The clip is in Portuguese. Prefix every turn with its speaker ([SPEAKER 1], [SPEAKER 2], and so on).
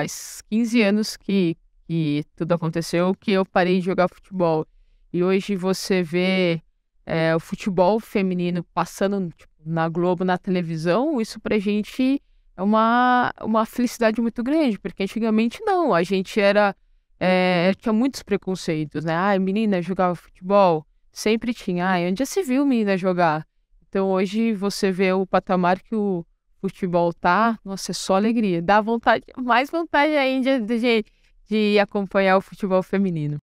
[SPEAKER 1] faz 15 anos que, que tudo aconteceu, que eu parei de jogar futebol. E hoje você vê é, o futebol feminino passando tipo, na Globo, na televisão, isso pra gente é uma, uma felicidade muito grande, porque antigamente não, a gente era. É, tinha muitos preconceitos, né? Ah, menina jogava futebol, sempre tinha. Ah, onde já se viu menina jogar? Então hoje você vê o patamar que o, futebol tá, hum. nossa, é só alegria. Dá vontade, mais vontade ainda de, de, de acompanhar o futebol feminino.